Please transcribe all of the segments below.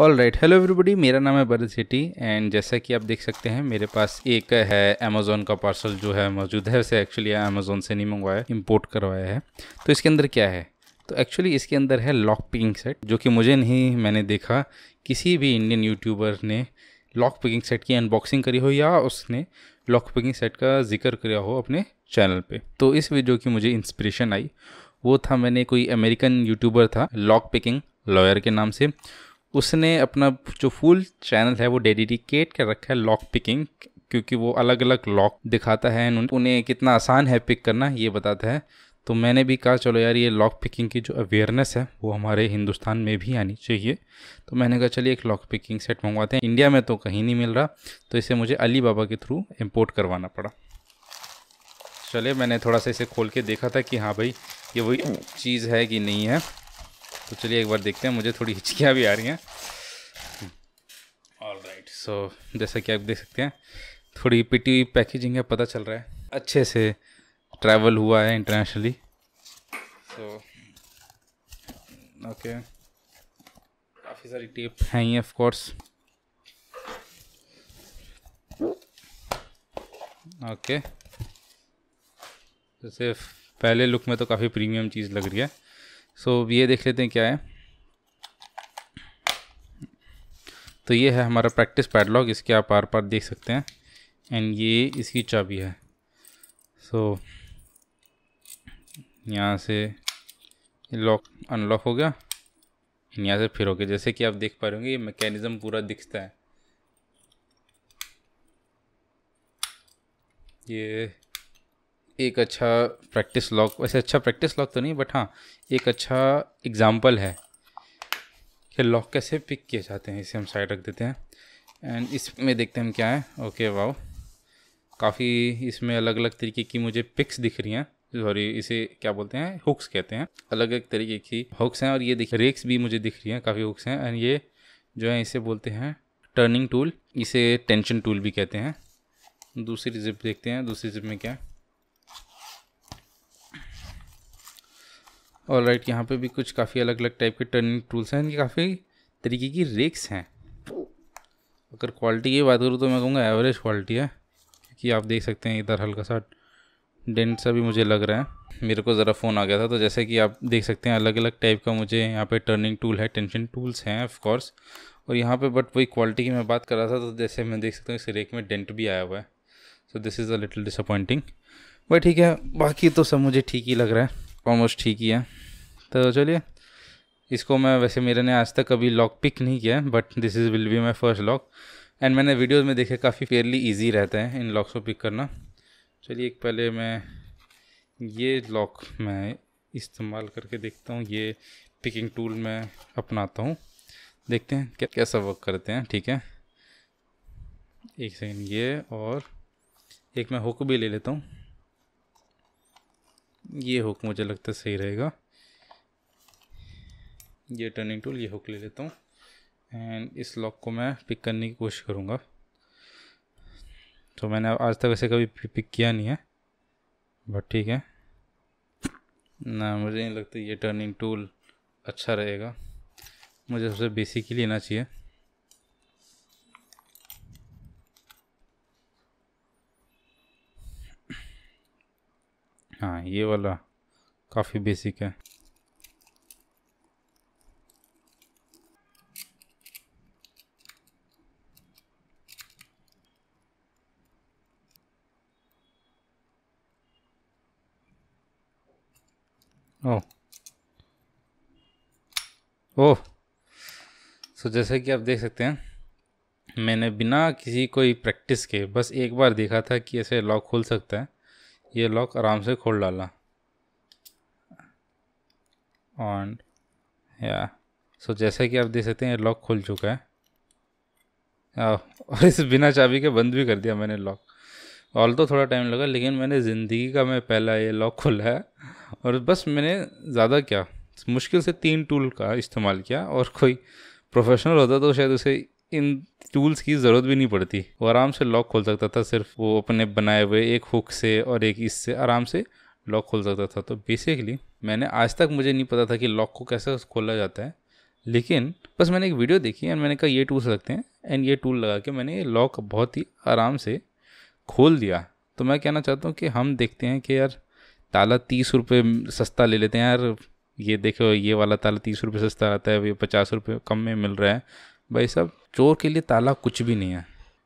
all right hello everybody मेरा नाम है भरत सेठी एंड जैसा कि आप देख सकते हैं मेरे पास एक है अमेज़ोन का पार्सल जो है मौजूद है उसे एक्चुअली अमेज़ोन से नहीं मंगवाया इम्पोर्ट करवाया है तो इसके अंदर क्या है तो एक्चुअली इसके अंदर है लॉक पिकिंग सेट जो कि मुझे नहीं मैंने देखा किसी भी इंडियन यूट्यूबर ने लॉक पिकिंग सेट की अनबॉक्सिंग करी हो या उसने लॉक पिकिंग सेट का जिक्र किया हो अपने चैनल पर तो इस वीडियो की मुझे इंस्परेशन आई वो था मैंने कोई अमेरिकन यूट्यूबर था लॉक पिकिंग लॉयर के नाम से उसने अपना जो फुल चैनल है वो डेडिकेट कर रखा है लॉक पिकिंग क्योंकि वो अलग अलग लॉक दिखाता है उन्हें कितना आसान है पिक करना ये बताता है तो मैंने भी कहा चलो यार ये लॉक पिकिंग की जो अवेयरनेस है वो हमारे हिंदुस्तान में भी आनी चाहिए तो मैंने कहा चलिए एक लॉक पिकिंग सेट मंगवाते हैं इंडिया में तो कहीं नहीं मिल रहा तो इसे मुझे अली बाबा के थ्रू इम्पोर्ट करवाना पड़ा चले मैंने थोड़ा सा इसे खोल के देखा था कि हाँ भाई ये वही चीज़ है कि नहीं है तो चलिए एक बार देखते हैं मुझे थोड़ी हिचकियाँ भी आ रही हैं ऑल राइट सो जैसा कि आप देख सकते हैं थोड़ी पिटी पैकेजिंग है पता चल रहा है अच्छे से ट्रैवल हुआ है इंटरनेशनली सो ओके काफ़ी सारी टेप हैं ही ऑफकोर्स ओके जैसे पहले लुक में तो काफ़ी प्रीमियम चीज़ लग रही है सो so, ये देख लेते हैं क्या है तो ये है हमारा प्रैक्टिस पैडलॉग इसके आप आर पार देख सकते हैं एंड ये इसकी चाबी है सो so, यहाँ से लॉक अनलॉक हो गया यहाँ से फिर हो गया जैसे कि आप देख पा रहे होंगे ये मैकेनिज़्म पूरा दिखता है ये एक अच्छा प्रैक्टिस लॉक वैसे अच्छा प्रैक्टिस लॉक तो नहीं बट हाँ एक अच्छा एग्ज़ाम्पल है कि लॉक कैसे पिक किए जाते हैं इसे हम साइड रख देते हैं एंड इसमें देखते हैं हम क्या है ओके वाओ काफ़ी इसमें अलग अलग तरीके की मुझे पिक्स दिख रही हैं सॉरी इसे क्या बोलते हैं हुक्स कहते हैं अलग अलग तरीके की हुक्स हैं और ये देखिए रेक्स भी मुझे दिख रही हैं काफ़ी हुक्स हैं एंड ये जो है इसे बोलते हैं टर्निंग टूल इसे टेंशन टूल भी कहते हैं दूसरी जिप देखते हैं दूसरी जिप में क्या है और राइट यहाँ पे भी कुछ काफ़ी अलग अलग टाइप के टर्निंग टूल्स हैं इनके काफ़ी तरीके की रेक्स हैं अगर क्वालिटी की बात करूँ तो मैं कहूँगा एवरेज क्वालिटी है क्योंकि आप देख सकते हैं इधर हल्का सा डेंट सा भी मुझे लग रहा है मेरे को ज़रा फ़ोन आ गया था तो जैसे कि आप देख सकते हैं अलग अलग टाइप का मुझे यहाँ पे टर्निंग टूल है टेंशन टूल्स हैं ऑफकोर्स और यहाँ पे बट वही क्वालिटी की मैं बात कर रहा था तो जैसे मैं देख सकता हूँ इस रेक में डेंट भी आया हुआ है so this is a little disappointing but ठीक है बाकी तो सब मुझे ठीक ही लग रहा है ऑलमोस्ट ठीक ही है तो चलिए इसको मैं वैसे मेरे ने आज तक कभी लॉक पिक नहीं किया है but this is will be my first lock and मैंने वीडियोज़ में देखे काफ़ी फेयरली ईजी रहते हैं इन लॉक्स को पिक करना चलिए एक पहले मैं ये लॉक मैं इस्तेमाल करके देखता हूँ ये पिकिंग टूल मैं अपनाता हूँ देखते हैं क्या कैसा वर्क करते हैं ठीक है एक सेकेंड ये और एक मैं हुक भी ले लेता हूँ ये हुक मुझे लगता है सही रहेगा ये टर्निंग टूल ये हुक ले लेता हूँ एंड इस लॉक को मैं पिक करने की कोशिश करूँगा तो मैंने आज तक ऐसे कभी पिक किया नहीं है बट ठीक है ना मुझे नहीं लगता ये टर्निंग टूल अच्छा रहेगा मुझे सबसे बेसिक ही लेना चाहिए हाँ ये वाला काफ़ी बेसिक है ओह ओ सो जैसे कि आप देख सकते हैं मैंने बिना किसी कोई प्रैक्टिस के बस एक बार देखा था कि ऐसे लॉक खोल सकता है ये लॉक आराम से खोल डाला एंड या सो जैसा कि आप देख सकते हैं ये लॉक खुल चुका है आ, और इस बिना चाबी के बंद भी कर दिया मैंने लॉक ऑल तो थोड़ा टाइम लगा लेकिन मैंने ज़िंदगी का मैं पहला ये लॉक खोला है और बस मैंने ज़्यादा क्या मुश्किल से तीन टूल का इस्तेमाल किया और कोई प्रोफेशनल होता तो शायद उसे इन टूल्स की ज़रूरत भी नहीं पड़ती वो आराम से लॉक खोल सकता था सिर्फ वो अपने बनाए हुए एक हुक से और एक इससे आराम से लॉक खोल सकता था तो बेसिकली मैंने आज तक मुझे नहीं पता था कि लॉक को कैसे खोला जाता है लेकिन बस मैंने एक वीडियो देखी एंड मैंने कहा ये टूल्स लगते हैं एंड ये टूल लगा के मैंने ये लॉक बहुत ही आराम से खोल दिया तो मैं कहना चाहता हूँ कि हम देखते हैं कि यार ताला तीस रुपये सस्ता ले लेते हैं यार ये देखो ये वाला ताला तीस रुपये सस्ता आता है ये पचास रुपये कम में मिल रहा है भाई साहब चोर के लिए ताला कुछ भी नहीं है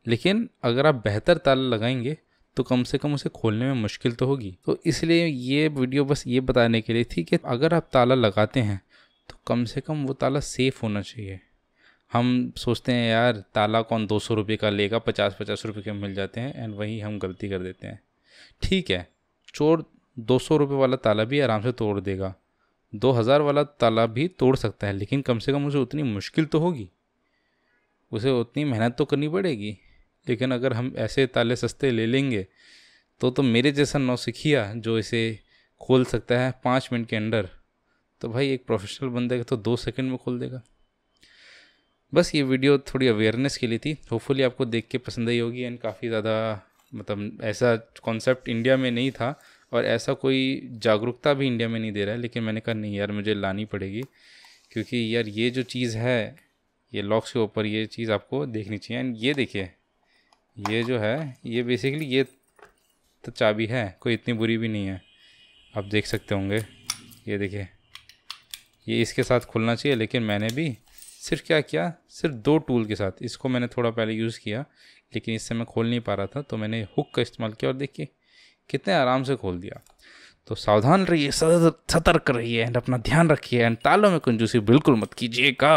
लेकिन अगर आप बेहतर ताला लगाएंगे तो कम से कम उसे खोलने में मुश्किल तो होगी तो इसलिए ये वीडियो बस ये बताने के लिए थी कि अगर आप ताला लगाते हैं तो कम से कम वो ताला सेफ़ होना चाहिए हम सोचते हैं यार ताला कौन दो सौ रुपये का लेगा पचास पचास रुपये के मिल जाते हैं एंड वहीं हम गलती कर देते हैं ठीक है चोर दो सौ रुपये वाला ताला भी आराम से तोड़ देगा दो हज़ार वाला ताला भी तोड़ सकता है लेकिन कम से कम उसे उतनी मुश्किल तो होगी उसे उतनी मेहनत तो करनी पड़ेगी लेकिन अगर हम ऐसे ताले सस्ते ले लेंगे तो तो मेरे जैसा नौसिखिया जो इसे खोल सकता है पाँच मिनट के अंदर तो भाई एक प्रोफेशनल बंदे का तो दो सेकंड में खोल देगा बस ये वीडियो थोड़ी अवेयरनेस के लिए थी होपफुली आपको देख के पसंद आई होगी एंड काफ़ी ज़्यादा मतलब ऐसा कॉन्सेप्ट इंडिया में नहीं था और ऐसा कोई जागरूकता भी इंडिया में नहीं दे रहा है लेकिन मैंने कहा नहीं यार मुझे लानी पड़ेगी क्योंकि यार ये जो चीज़ है ये लॉक्स के ऊपर ये चीज़ आपको देखनी चाहिए एंड ये देखिए ये जो है ये बेसिकली ये तो चाबी है कोई इतनी बुरी भी नहीं है आप देख सकते होंगे ये देखिए ये इसके साथ खुलना चाहिए लेकिन मैंने भी सिर्फ क्या किया सिर्फ दो टूल के साथ इसको मैंने थोड़ा पहले यूज़ किया लेकिन इससे मैं खोल नहीं पा रहा था तो मैंने हुक का इस्तेमाल किया और देखिए कितने आराम से खोल दिया तो सावधान रहिए सतर्क रहिए एंड अपना ध्यान रखिए एंड तालों में कंजूसी बिल्कुल मत कीजिएगा